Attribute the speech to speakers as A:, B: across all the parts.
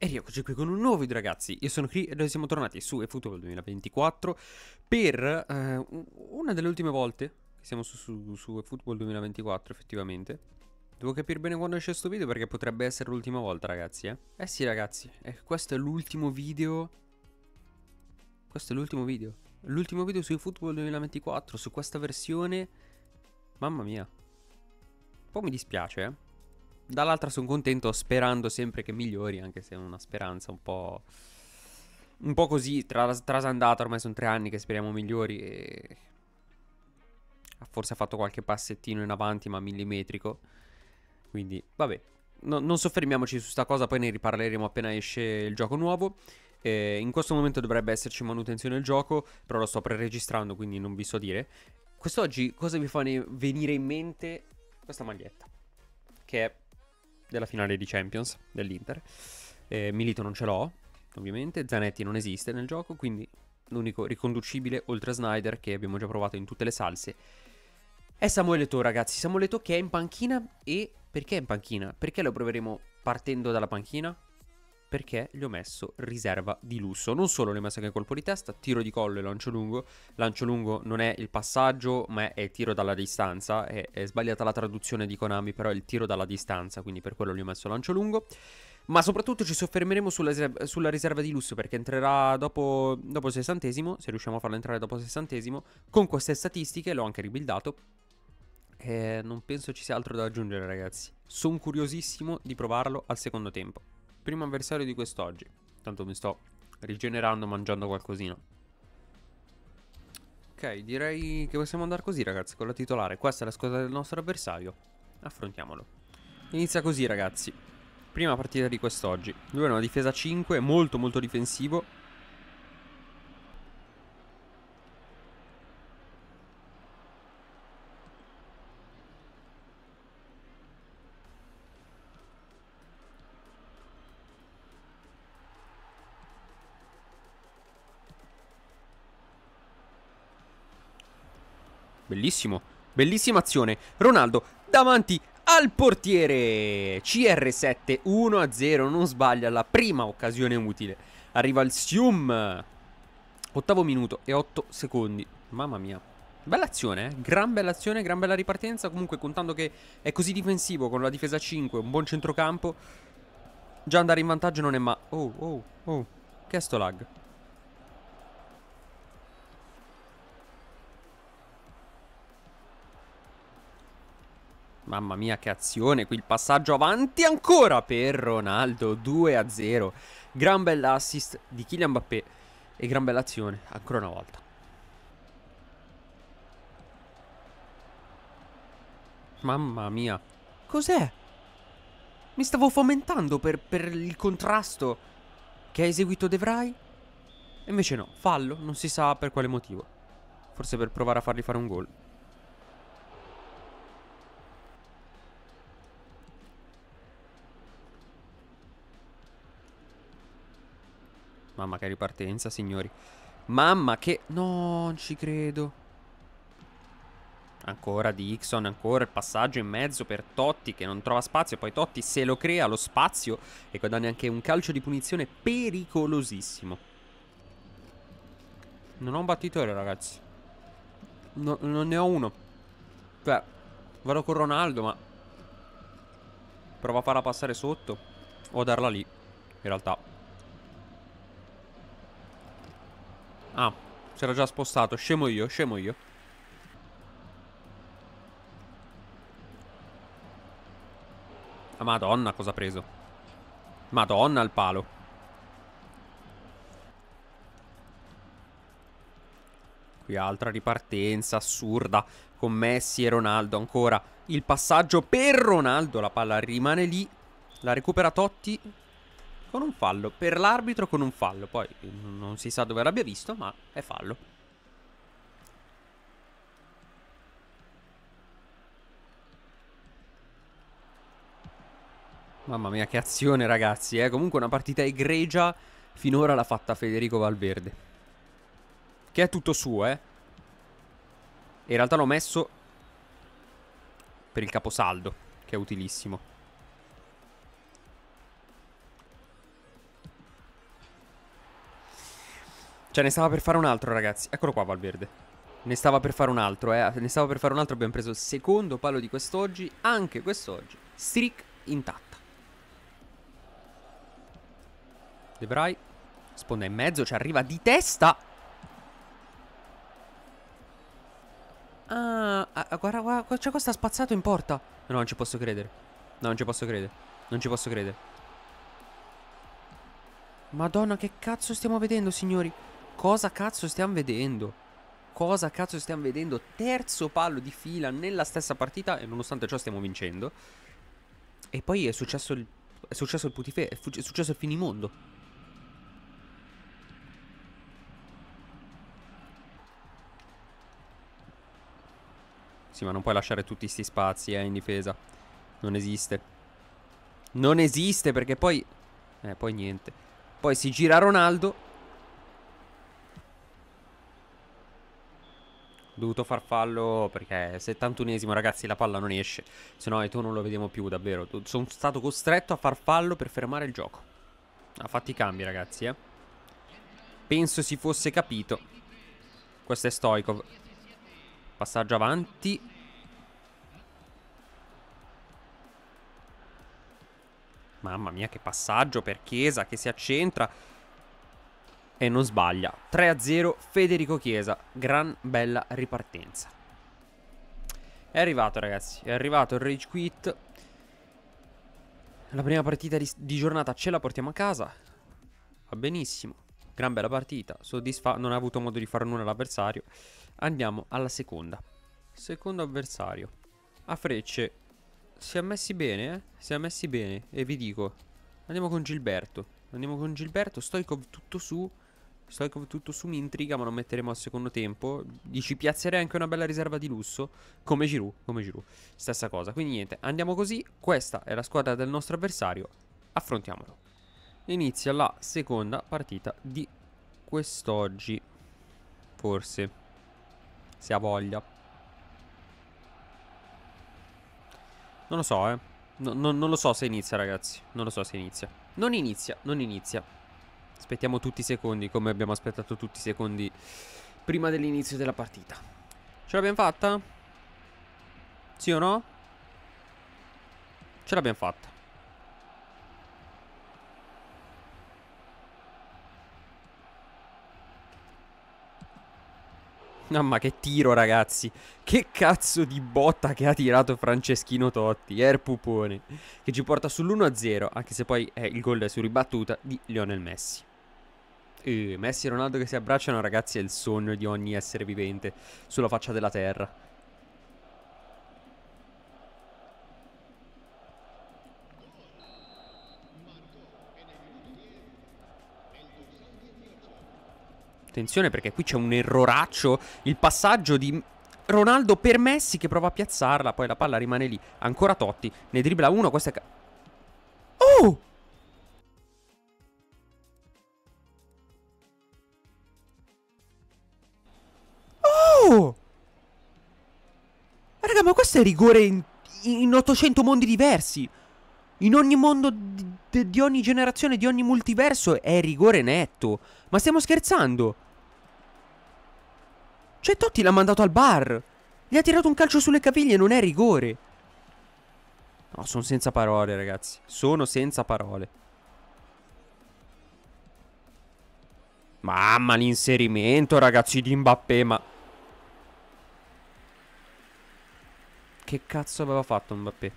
A: E rieccoci qui con un nuovo video ragazzi, io sono qui e noi siamo tornati su eFootball 2024 per eh, una delle ultime volte che siamo su, su, su eFootball 2024 effettivamente Devo capire bene quando esce questo video perché potrebbe essere l'ultima volta ragazzi eh Eh sì ragazzi, eh, questo è l'ultimo video Questo è l'ultimo video L'ultimo video su eFootball 2024, su questa versione Mamma mia Un po' mi dispiace eh Dall'altra sono contento sperando sempre che migliori, anche se è una speranza un po'... Un po' così, tras trasandata, ormai sono tre anni che speriamo migliori e... Forse ha fatto qualche passettino in avanti, ma millimetrico. Quindi, vabbè. No, non soffermiamoci su sta cosa, poi ne riparleremo appena esce il gioco nuovo. Eh, in questo momento dovrebbe esserci manutenzione del gioco, però lo sto preregistrando, quindi non vi so dire. Quest'oggi cosa vi fa venire in mente questa maglietta? Che è della finale di Champions dell'Inter. Eh, Milito non ce l'ho, ovviamente, Zanetti non esiste nel gioco, quindi l'unico riconducibile oltre a Snyder che abbiamo già provato in tutte le salse è Samuele To, ragazzi. Samuele To che è in panchina e perché è in panchina? Perché lo proveremo partendo dalla panchina? perché gli ho messo riserva di lusso. Non solo le massacre colpo di testa, tiro di collo e lancio lungo. Lancio lungo non è il passaggio, ma è tiro dalla distanza. È, è sbagliata la traduzione di Konami, però è il tiro dalla distanza, quindi per quello gli ho messo lancio lungo. Ma soprattutto ci soffermeremo sulla, sulla, riserva di lusso perché entrerà dopo, dopo il sessantesimo, se riusciamo a farlo entrare dopo il sessantesimo, con queste statistiche, l'ho anche ribuildato. E eh, non penso ci sia altro da aggiungere ragazzi. Sono curiosissimo di provarlo al secondo tempo primo avversario di quest'oggi. Tanto mi sto rigenerando mangiando qualcosina. Ok, direi che possiamo andare così ragazzi, con la titolare. Questa è la squadra del nostro avversario. Affrontiamolo. Inizia così ragazzi. Prima partita di quest'oggi. Lui è una difesa 5, molto molto difensivo. bellissimo, bellissima azione. Ronaldo davanti al portiere. CR7 1-0, non sbaglia la prima occasione utile. Arriva il Sium. Ottavo minuto e 8 secondi. Mamma mia. Bella azione, eh? gran bella azione, gran bella ripartenza. Comunque contando che è così difensivo con la difesa 5, un buon centrocampo. Già andare in vantaggio non è ma... Oh, oh, oh. Che è sto lag? Mamma mia che azione, qui il passaggio avanti ancora per Ronaldo, 2 0. Gran bell'assist di Kylian Mbappé e gran bell'azione ancora una volta. Mamma mia, cos'è? Mi stavo fomentando per, per, il contrasto che ha eseguito De Vrij. E invece no, fallo, non si sa per quale motivo. Forse per provare a fargli fare un gol. Mamma che ripartenza, signori. Mamma che... No, non ci credo. Ancora Dixon, ancora il passaggio in mezzo per Totti che non trova spazio. Poi Totti se lo crea lo spazio e guadagna anche un calcio di punizione pericolosissimo. Non ho un battitore, ragazzi. No, non ne ho uno. Cioè, vado con Ronaldo, ma... Prova a farla passare sotto o darla lì, in realtà. Ah, si era già spostato. Scemo io, scemo io. Ah, madonna, cosa ha preso? Madonna, il palo. Qui altra ripartenza assurda con Messi e Ronaldo ancora. Il passaggio per Ronaldo, la palla rimane lì. La recupera Totti con un fallo, per l'arbitro con un fallo, poi non si sa dove l'abbia visto, ma è fallo. Mamma mia che azione ragazzi, eh? comunque una partita egregia finora l'ha fatta Federico Valverde, che è tutto suo, eh. In realtà l'ho messo per il caposaldo, che è utilissimo. Cioè ne stava per fare un altro ragazzi Eccolo qua Valverde Ne stava per fare un altro eh Ne stava per fare un altro Abbiamo preso il secondo palo di quest'oggi Anche quest'oggi Streak intatta De Sponda in mezzo Ci arriva di testa Ah, ah guarda, guarda, c'è cioè questo ha spazzato in porta. No, non ci posso credere. No, non ci posso credere. Non ci posso credere. Madonna, che cazzo stiamo vedendo, signori? Cosa cazzo stiamo vedendo? Cosa cazzo stiamo vedendo? Terzo palo di fila nella stessa partita e nonostante ciò stiamo vincendo. E poi è successo il, è successo il putife, è, è successo il finimondo. Sì, ma non puoi lasciare tutti questi spazi eh, in difesa. Non esiste. Non esiste perché poi... Eh, poi niente. Poi si gira Ronaldo dovuto far fallo perché 71esimo ragazzi la palla non esce, se no tu non lo vediamo più davvero. Sono stato costretto a far fallo per fermare il gioco. Ha fatto i cambi ragazzi, eh. Penso si fosse capito. Questo è Stoikov. Passaggio avanti. Mamma mia che passaggio per Chiesa che si accentra e non sbaglia. 3-0 Federico Chiesa, gran bella ripartenza. È arrivato ragazzi, è arrivato il Rage Quit. La prima partita di, di giornata ce la portiamo a casa. Va benissimo, gran bella partita, soddisfa, non ha avuto modo di fare nulla l'avversario. Andiamo alla seconda. Secondo avversario. A frecce. Si è messi bene, eh? Si è messi bene, e vi dico. Andiamo con Gilberto. Andiamo con Gilberto, Stoikov tutto su. Stoichkov tutto su mi intriga, ma non metteremo al secondo tempo. Gli ci piazzerei anche una bella riserva di lusso. Come Giroud, come Giroud. Stessa cosa. Quindi niente, andiamo così. Questa è la squadra del nostro avversario. Affrontiamolo. Inizia la seconda partita di quest'oggi. Forse. Se ha voglia. Non lo so, eh. No, no, non lo so se inizia, ragazzi. Non lo so se inizia. Non inizia, non inizia. Aspettiamo tutti i secondi come abbiamo aspettato tutti i secondi prima dell'inizio della partita. Ce l'abbiamo fatta? Sì o no? Ce l'abbiamo fatta. Mamma che tiro ragazzi Che cazzo di botta che ha tirato Franceschino Totti Er pupone Che ci porta sull'1-0 Anche se poi eh, il gol è su ribattuta di Lionel Messi e eh, Messi e Ronaldo che si abbracciano, ragazzi, è il sogno di ogni essere vivente sulla faccia della terra. Attenzione perché qui c'è un erroraccio, il passaggio di Ronaldo per Messi che prova a piazzarla, poi la palla rimane lì, ancora Totti, ne dribbla uno, questa è... Oh! Ma raga, ma questo è rigore in, in 800 mondi diversi. In ogni mondo di, di ogni generazione, di ogni multiverso è rigore netto. Ma stiamo scherzando? Cioè Totti l'ha mandato al bar. Gli ha tirato un calcio sulle caviglie, non è rigore. No, sono senza parole, ragazzi. Sono senza parole. Mamma l'inserimento, ragazzi, di Mbappé, ma... che cazzo aveva fatto Mbappé?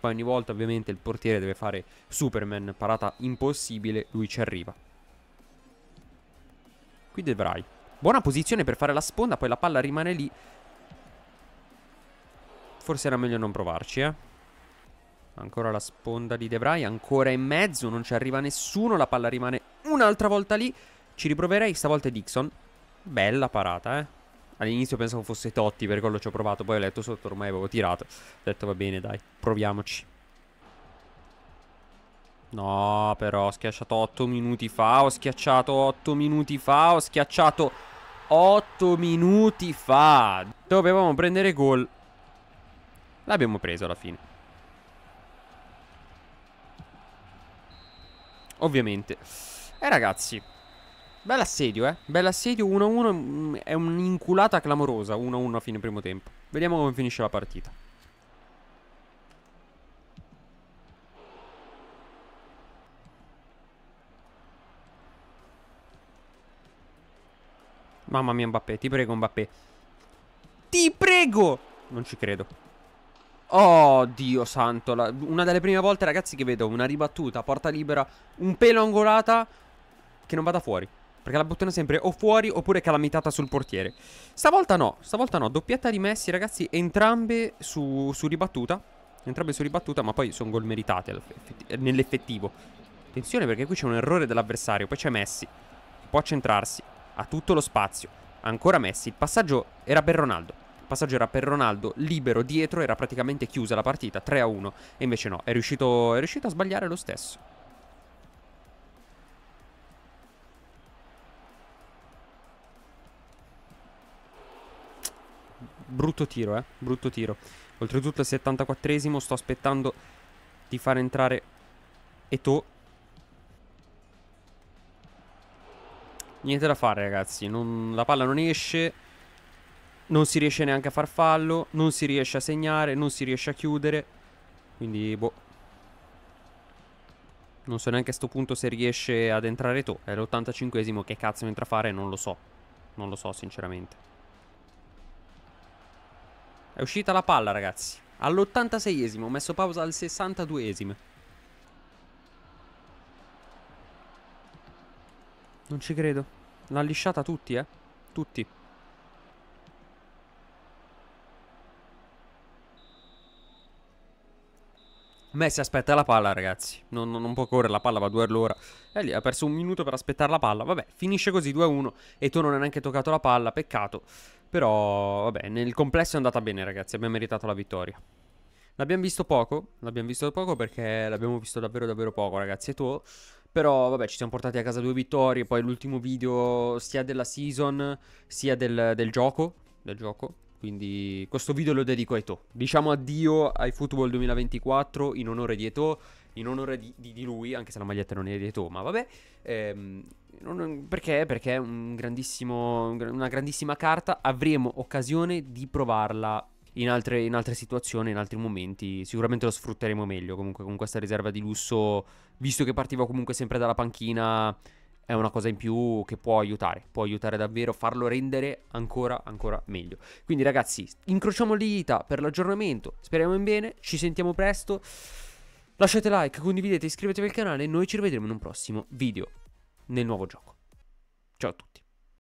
A: Poi ogni volta ovviamente il portiere deve fare Superman, parata impossibile, lui ci arriva. Qui Debray. Buona posizione per fare la sponda, poi la palla rimane lì. Forse era meglio non provarci, eh. Ancora la sponda di Debray, ancora in mezzo, non ci arriva nessuno, la palla rimane un'altra volta lì. Ci riproverei, stavolta è Dixon. Bella parata, eh. All'inizio pensavo fosse Totti, per quello ci ho provato. Poi ho letto sotto, ormai avevo tirato. Ho detto va bene, dai, proviamoci. No, però ho schiacciato 8 minuti fa, ho schiacciato 8 minuti fa, ho schiacciato 8 minuti fa. Dovevamo prendere gol. L'abbiamo preso alla fine. Ovviamente. E eh, ragazzi, Bell'assedio, eh. Bell'assedio 1-1. Mm, è un'inculata clamorosa. 1-1 a fine primo tempo. Vediamo come finisce la partita. Mamma mia, Mbappé. Ti prego, Mbappé. Ti prego! Non ci credo. Oh, Dio santo. La... una delle prime volte, ragazzi, che vedo una ribattuta, porta libera, un pelo angolata che non vada fuori. Perché la bottona è sempre o fuori oppure calamitata sul portiere. Stavolta no, stavolta no. Doppietta di Messi, ragazzi, entrambe su, su ribattuta. Entrambe su ribattuta, ma poi sono gol meritati eh, nell'effettivo. Attenzione perché qui c'è un errore dell'avversario. Poi c'è Messi, può centrarsi. Ha tutto lo spazio. Ancora Messi. Il passaggio era per Ronaldo. Il passaggio era per Ronaldo, libero dietro, era praticamente chiusa la partita, 3 a 1. E invece no, è riuscito, è riuscito a sbagliare lo stesso. brutto tiro, eh, brutto tiro. Oltretutto al 74esimo sto aspettando di far entrare Eto. Niente da fare ragazzi, non, la palla non esce, non si riesce neanche a far fallo, non si riesce a segnare, non si riesce a chiudere. Quindi, boh. Non so neanche a questo punto se riesce ad entrare Eto. È l'85esimo, che cazzo entra a fare? Non lo so. Non lo so, sinceramente. È uscita la palla, ragazzi. All'86esimo, ho messo pausa al 62esimo. Non ci credo. L'ha lisciata tutti, eh. Tutti. Messi aspetta la palla, ragazzi. Non, non, non, può correre, la palla va 2 all'ora. E lì ha perso un minuto per aspettare la palla. Vabbè, finisce così 2-1 e tu non hai neanche toccato la palla. Peccato. Però, vabbè, nel complesso è andata bene, ragazzi. Abbiamo meritato la vittoria. L'abbiamo visto poco. L'abbiamo visto poco perché l'abbiamo visto davvero, davvero poco, ragazzi. E tu. Però vabbè ci siamo portati a casa due vittorie, poi l'ultimo video sia della season sia del, del, gioco, del, gioco, quindi questo video lo dedico a Eto. Diciamo addio ai Football 2024 in onore di Eto, in onore di, di, di lui, anche se la maglietta non è di Eto, ma vabbè. Ehm, non, perché? Perché è un una grandissima carta. Avremo occasione di provarla in altre, in altre, situazioni, in altri momenti. Sicuramente lo sfrutteremo meglio. Comunque, con questa riserva di lusso, visto che partiva comunque sempre dalla panchina, è una cosa in più che può aiutare. Può aiutare davvero a farlo rendere ancora, ancora meglio. Quindi, ragazzi, incrociamo le dita per l'aggiornamento. Speriamo in bene. Ci sentiamo presto. Lasciate like, condividete, iscrivetevi al canale e noi ci rivediamo in un prossimo video nel nuovo gioco. Ciao a tutti.